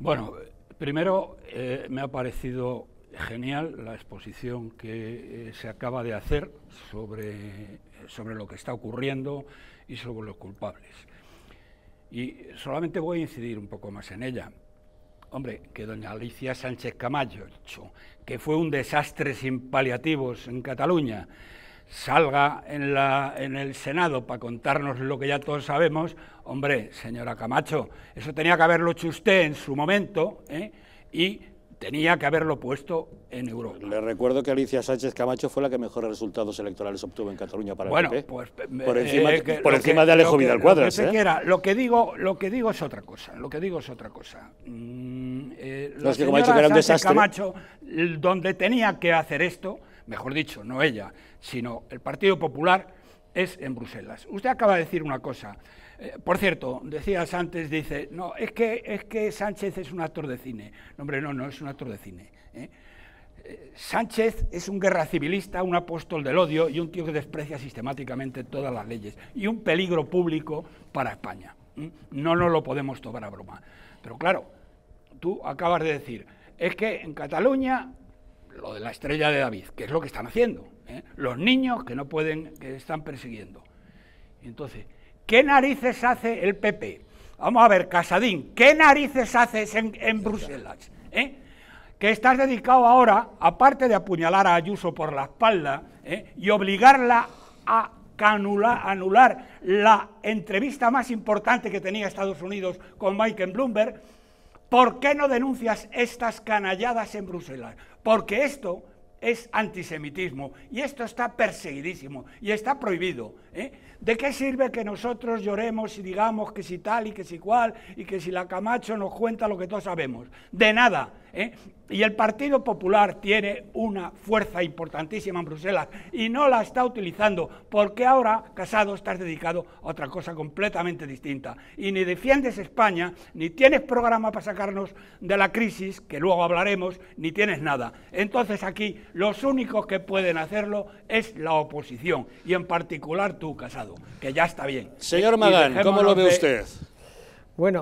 Bueno, primero eh, me ha parecido genial la exposición que eh, se acaba de hacer sobre, sobre lo que está ocurriendo y sobre los culpables. Y solamente voy a incidir un poco más en ella. Hombre, que doña Alicia Sánchez Camacho, que fue un desastre sin paliativos en Cataluña, salga en, la, en el Senado para contarnos lo que ya todos sabemos, hombre, señora Camacho, eso tenía que haberlo hecho usted en su momento ¿eh? y tenía que haberlo puesto en Europa. Le recuerdo que Alicia Sánchez Camacho fue la que mejores resultados electorales obtuvo en Cataluña para el PP. Pues, eh, por eh, encima, de Alejo Vidal Cuadras. Lo que, digo, lo que digo es otra cosa. Lo que digo es otra cosa. Mm, que era un Sánchez Camacho, donde tenía que hacer esto mejor dicho, no ella, sino el Partido Popular, es en Bruselas. Usted acaba de decir una cosa. Eh, por cierto, decías antes, dice, no, es que, es que Sánchez es un actor de cine. No, hombre, no, no es un actor de cine. ¿eh? Eh, Sánchez es un guerra civilista, un apóstol del odio y un tío que desprecia sistemáticamente todas las leyes y un peligro público para España. No nos lo podemos tomar a broma. Pero claro, tú acabas de decir, es que en Cataluña lo de la estrella de David, que es lo que están haciendo. ¿eh? Los niños que no pueden, que están persiguiendo. Entonces, ¿qué narices hace el PP? Vamos a ver, Casadín, ¿qué narices haces en, en Bruselas? ¿eh? Que estás dedicado ahora, aparte de apuñalar a Ayuso por la espalda ¿eh? y obligarla a anular la entrevista más importante que tenía Estados Unidos con Mike Bloomberg, ¿Por qué no denuncias estas canalladas en Bruselas? Porque esto es antisemitismo y esto está perseguidísimo y está prohibido. ¿eh? ¿De qué sirve que nosotros lloremos y digamos que si tal y que si cual y que si la Camacho nos cuenta lo que todos sabemos? De nada. ¿eh? Y el Partido Popular tiene una fuerza importantísima en Bruselas y no la está utilizando porque ahora, casado, estás dedicado a otra cosa completamente distinta. Y ni defiendes España, ni tienes programa para sacarnos de la crisis, que luego hablaremos, ni tienes nada. Entonces aquí los únicos que pueden hacerlo es la oposición y en particular tú, casado, que ya está bien. Señor Magán, ¿cómo lo ve usted? Bueno.